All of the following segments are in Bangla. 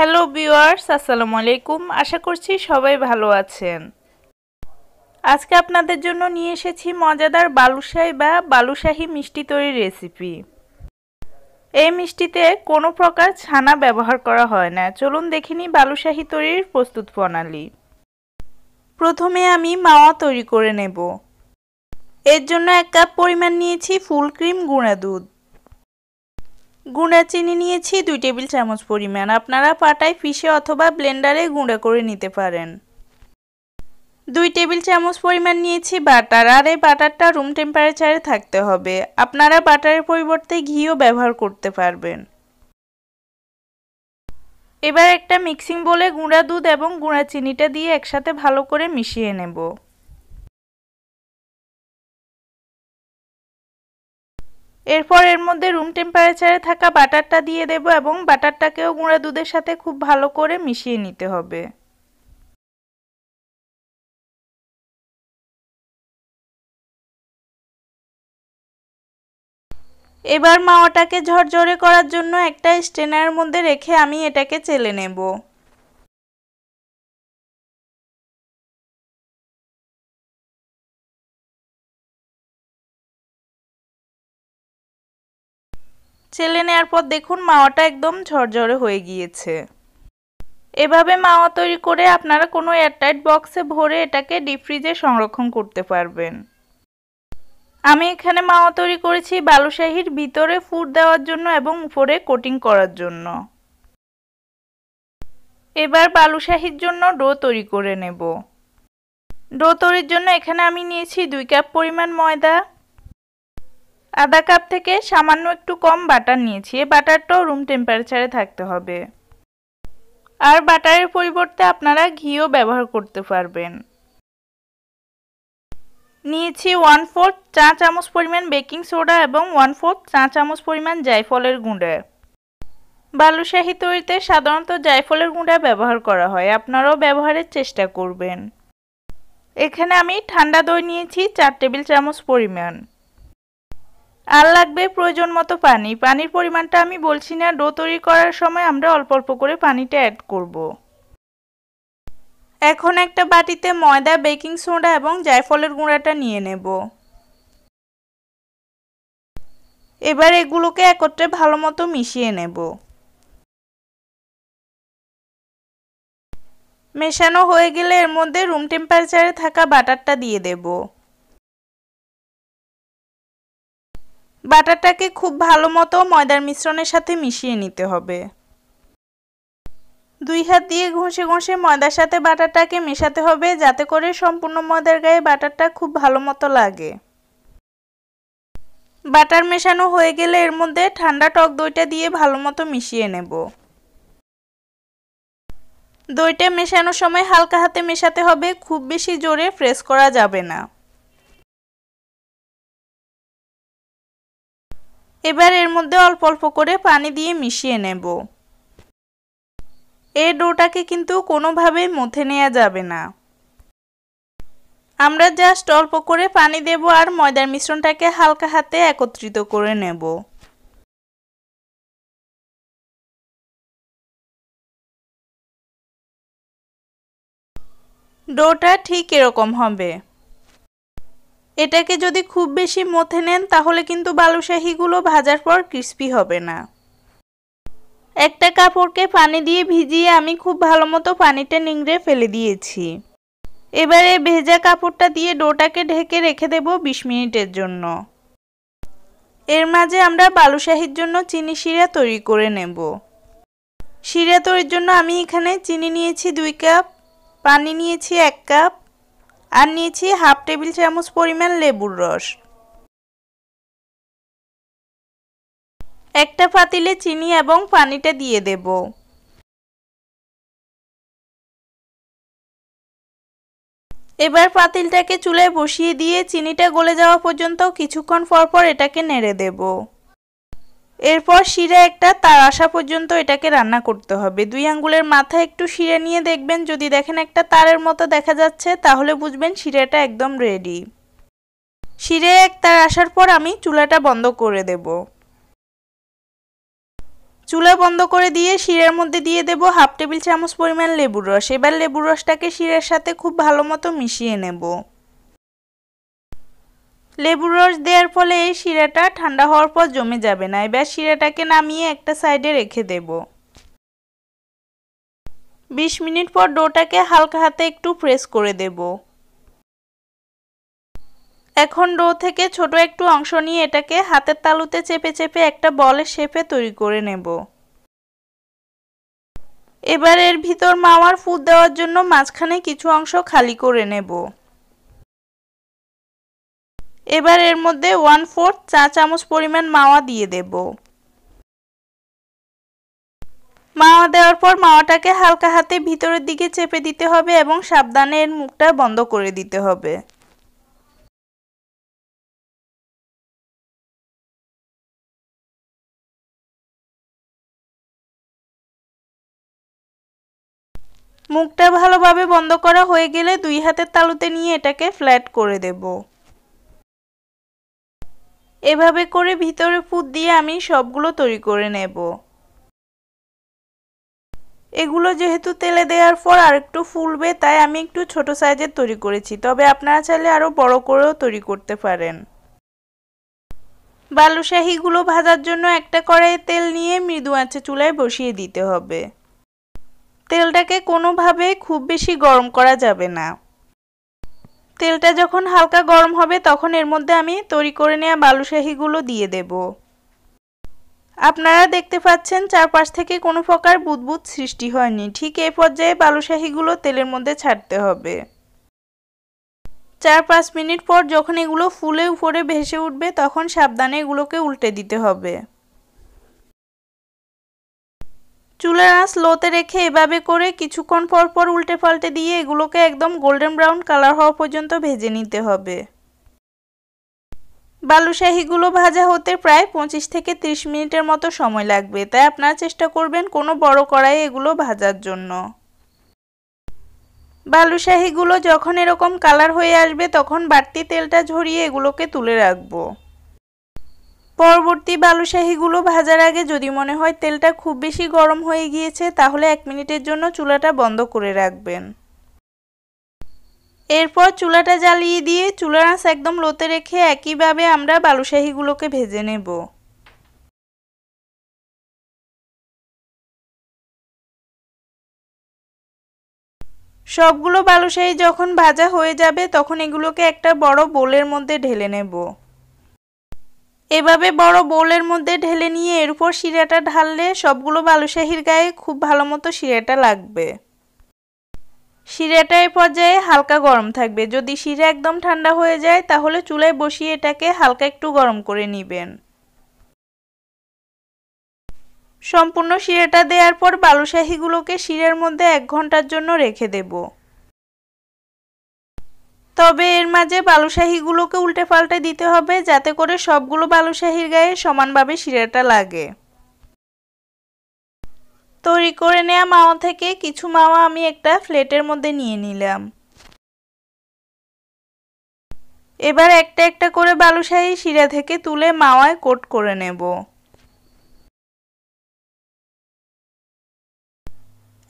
হ্যালো বিওয়ার্স আসসালামু আলাইকুম আশা করছি সবাই ভালো আছেন আজকে আপনাদের জন্য নিয়ে এসেছি মজাদার বালুশাই বা বালুশাহি মিষ্টি তৈরির রেসিপি এই মিষ্টিতে কোনো প্রকার ছানা ব্যবহার করা হয় না চলুন দেখিনি বালুশাহি তৈরির প্রস্তুত প্রণালী প্রথমে আমি মাওয়া তৈরি করে নেব এর জন্য এক কাপ পরিমাণ নিয়েছি ফুল ক্রিম গুঁড়া দুধ গুঁড়া চিনি নিয়েছি দুই টেবিল চামচ পরিমাণ আপনারা পাটায় পিষে অথবা ব্লেন্ডারে গুঁড়া করে নিতে পারেন দুই টেবিল চামচ পরিমাণ নিয়েছি বাটার আর এই বাটারটা রুম টেম্পারেচারে থাকতে হবে আপনারা বাটারের পরিবর্তে ঘিও ব্যবহার করতে পারবেন এবার একটা মিক্সিং বলে গুঁড়া দুধ এবং গুঁড়া চিনিটা দিয়ে একসাথে ভালো করে মিশিয়ে নেব এরপর এর মধ্যে রুম টেম্পারেচারে থাকা বাটারটা দিয়ে দেব এবং বাটারটাকেও গুঁড়া দুধের সাথে খুব ভালো করে মিশিয়ে নিতে হবে এবার মা ঝরঝরে করার জন্য একটা স্টেনার মধ্যে রেখে আমি এটাকে চেলে নেবো চেলে নেওয়ার পর দেখুন মাওয়াটা একদম ঝরঝরে হয়ে গিয়েছে এভাবে মাওয়া তৈরি করে আপনারা কোনো এয়ারটাইট বক্সে ভরে এটাকে ডিপ ফ্রিজে সংরক্ষণ করতে পারবেন আমি এখানে মাওয়া তৈরি করেছি বালুশাহির ভিতরে ফুট দেওয়ার জন্য এবং উপরে কোটিং করার জন্য এবার বালুশাহির জন্য ডো তৈরি করে নেব ডো তৈরির জন্য এখানে আমি নিয়েছি দুই কাপ পরিমাণ ময়দা আধা কাপ থেকে সামান্য একটু কম বাটার নিয়েছি এই বাটারটাও রুম টেম্পারেচারে থাকতে হবে আর বাটারের পরিবর্তে আপনারা ঘিও ব্যবহার করতে পারবেন নিয়েছি ওয়ান ফোর্থ চা চামচ পরিমাণ বেকিং সোডা এবং ওয়ান ফোর্থ চা চামচ পরিমাণ জায়ফলের গুঁডে বালুশাহি তৈরিতে সাধারণত জায়ফলের গুঁড়া ব্যবহার করা হয় আপনারাও ব্যবহারের চেষ্টা করবেন এখানে আমি ঠান্ডা দই নিয়েছি চার টেবিল চামচ পরিমাণ আর লাগবে প্রয়োজন মতো পানি পানির পরিমাণটা আমি বলছি না ডো তৈরি করার সময় আমরা অল্প অল্প করে পানিটা অ্যাড করব। এখন একটা বাটিতে ময়দা বেকিং সোডা এবং জায়ফলের গুঁড়াটা নিয়ে নেব এবার এগুলোকে একত্রে ভালো মতো মিশিয়ে নেব মেশানো হয়ে গেলে এর মধ্যে রুম টেম্পারেচারে থাকা বাটারটা দিয়ে দেবো বাটারটাকে খুব ভালো মতো ময়দার মিশ্রণের সাথে মিশিয়ে নিতে হবে দুই হাত দিয়ে ঘষে ঘষে ময়দার সাথে বাটারটাকে মেশাতে হবে যাতে করে সম্পূর্ণ ময়দার গায়ে বাটারটা খুব ভালো মতো লাগে বাটার মেশানো হয়ে গেলে এর মধ্যে ঠান্ডা টক দইটা দিয়ে ভালো মতো মিশিয়ে নেব দইটা মেশানোর সময় হালকা হাতে মেশাতে হবে খুব বেশি জোরে ফ্রেশ করা যাবে না এবার এর মধ্যে অল্প অল্প করে পানি দিয়ে মিশিয়ে নেব এ ডোটাকে কিন্তু কোনোভাবেই মুথে নেওয়া যাবে না আমরা জাস্ট অল্প করে পানি দেব আর ময়দার মিশ্রণটাকে হালকা হাতে একত্রিত করে নেব ডোটা ঠিক এরকম হবে এটাকে যদি খুব বেশি মথে নেন তাহলে কিন্তু বালুশাহিগুলো ভাজার পর ক্রিস্পি হবে না একটা কাপড়কে পানি দিয়ে ভিজিয়ে আমি খুব ভালো মতো পানিটা নিংড়ে ফেলে দিয়েছি এবারে ভেজা কাপড়টা দিয়ে ডোটাকে ঢেকে রেখে দেব ২০ মিনিটের জন্য এর মাঝে আমরা বালুশাহির জন্য চিনি শিরা তৈরি করে নেব শিরা তৈরির জন্য আমি এখানে চিনি নিয়েছি দুই কাপ পানি নিয়েছি এক কাপ আর নিয়েছি হাফ টেবিল চামচ পরিমাণ লেবুর রস একটা পাতিলে চিনি এবং পানিটা দিয়ে দেব এবার পাতিলটাকে চুলায় বসিয়ে দিয়ে চিনিটা গলে যাওয়া পর্যন্ত কিছুক্ষণ পরপর এটাকে নেড়ে দেবো এরপর শিরা একটা তার আসা পর্যন্ত এটাকে রান্না করতে হবে দুই আঙ্গুলের মাথা একটু শিরা নিয়ে দেখবেন যদি দেখেন একটা তারের মতো দেখা যাচ্ছে তাহলে বুঝবেন শিরাটা একদম রেডি শিরে এক তার আসার পর আমি চুলাটা বন্ধ করে দেব চুলা বন্ধ করে দিয়ে শিরার মধ্যে দিয়ে দেব হাফ টেবিল চামচ পরিমাণ লেবুর রস এবার লেবুর রসটাকে শিরার সাথে খুব ভালো মতো মিশিয়ে নেব লেবু রস দেওয়ার ফলে এই শিরাটা ঠান্ডা হওয়ার পর জমে যাবে না এবার শিরাটাকে নামিয়ে একটা সাইডে রেখে দেব ২০ মিনিট পর ডোটাকে হালকা হাতে একটু প্রেস করে দেব এখন ডো থেকে ছোট একটু অংশ নিয়ে এটাকে হাতের তালুতে চেপে চেপে একটা বলের শেপে তৈরি করে নেব এবার এর ভিতর মাওয়ার ফুল দেওয়ার জন্য মাঝখানে কিছু অংশ খালি করে নেব এবার এর মধ্যে ওয়ান ফোর্থ চা চামচ পরিমাণ মাওয়া দিয়ে দেব মাওয়া দেওয়ার পর মাওয়াটাকে হালকা হাতে ভিতরের দিকে চেপে দিতে হবে এবং সাবধানে এর মুখটা বন্ধ করে দিতে হবে মুখটা ভালোভাবে বন্ধ করা হয়ে গেলে দুই হাতের তালুতে নিয়ে এটাকে ফ্ল্যাট করে দেবো এভাবে করে ভিতরে ফুট দিয়ে আমি সবগুলো তৈরি করে নেব এগুলো যেহেতু তেলে দেওয়ার পর আর একটু ফুলবে তাই আমি একটু ছোট সাইজের তৈরি করেছি তবে আপনারা চাইলে আরও বড় করেও তৈরি করতে পারেন বালুশাহিগুলো ভাজার জন্য একটা কড়াইয়ে তেল নিয়ে মৃদু আঁচে চুলায় বসিয়ে দিতে হবে তেলটাকে কোনোভাবে খুব বেশি গরম করা যাবে না তেলটা যখন হালকা গরম হবে তখন এর মধ্যে আমি তৈরি করে নেওয়া বালুশাহিগুলো দিয়ে দেব আপনারা দেখতে পাচ্ছেন চারপাশ থেকে কোনো প্রকার বুদবুদ সৃষ্টি হয়নি ঠিক এই পর্যায়ে বালুশাহিগুলো তেলের মধ্যে ছাড়তে হবে চার পাঁচ মিনিট পর যখন এগুলো ফুলে উপরে ভেসে উঠবে তখন সাবধানে এগুলোকে উল্টে দিতে হবে চুলের আঁচ লোতে রেখে এভাবে করে কিছুক্ষণ পর পর উল্টে পাল্টে দিয়ে এগুলোকে একদম গোল্ডেন ব্রাউন কালার হওয়া পর্যন্ত ভেজে নিতে হবে বালুশাহিগুলো ভাজা হতে প্রায় পঁচিশ থেকে ৩০ মিনিটের মতো সময় লাগবে তাই আপনারা চেষ্টা করবেন কোনো বড় কড়াই এগুলো ভাজার জন্য বালুশাহিগুলো যখন এরকম কালার হয়ে আসবে তখন বাড়তি তেলটা ঝরিয়ে এগুলোকে তুলে রাখবো পরবর্তী বালুশাহিগুলো ভাজার আগে যদি মনে হয় তেলটা খুব বেশি গরম হয়ে গিয়েছে তাহলে এক মিনিটের জন্য চুলাটা বন্ধ করে রাখবেন এরপর চুলাটা জ্বালিয়ে দিয়ে চুলার আঁচ একদম লোতে রেখে একইভাবে আমরা বালুশাহীগুলোকে ভেজে নেব সবগুলো বালুশাহি যখন ভাজা হয়ে যাবে তখন এগুলোকে একটা বড় বোলের মধ্যে ঢেলে নেব এভাবে বড় বোলের মধ্যে ঢেলে নিয়ে এর উপর শিরাটা ঢাললে সবগুলো বালুশাহির গায়ে খুব ভালো মতো শিরাটা লাগবে শিরাটা এ পর্যায়ে হালকা গরম থাকবে যদি শিরা একদম ঠান্ডা হয়ে যায় তাহলে চুলায় বসিয়ে এটাকে হালকা একটু গরম করে নেবেন সম্পূর্ণ শিরাটা দেওয়ার পর বালুশাহিগুলোকে শিরার মধ্যে এক ঘন্টার জন্য রেখে দেবো তবে এর মাঝে বালুশাহিগুলোকে উল্টে পাল্টে দিতে হবে যাতে করে সবগুলো বালুশাহির গায়ে সমানভাবে শিরাটা লাগে তৈরি করে নেওয়া মাওয়া থেকে কিছু মাওয়া আমি একটা ফ্লেটের মধ্যে নিয়ে নিলাম এবার একটা একটা করে বালুশাহী শিরা থেকে তুলে মাওয়ায় কোট করে নেব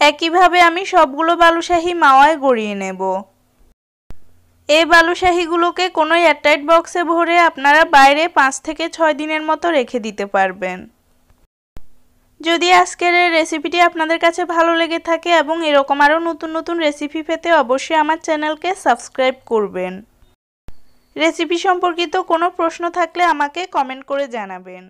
একইভাবে আমি সবগুলো বালুশাহী মাওয়ায় গড়িয়ে নেব এই বালুশাহিগুলোকে কোনো এয়ারটাইট বক্সে ভরে আপনারা বাইরে পাঁচ থেকে ছয় দিনের মতো রেখে দিতে পারবেন যদি আজকের এই রেসিপিটি আপনাদের কাছে ভালো লেগে থাকে এবং এরকম আরও নতুন নতুন রেসিপি পেতে অবশ্যই আমার চ্যানেলকে সাবস্ক্রাইব করবেন রেসিপি সম্পর্কিত কোনো প্রশ্ন থাকলে আমাকে কমেন্ট করে জানাবেন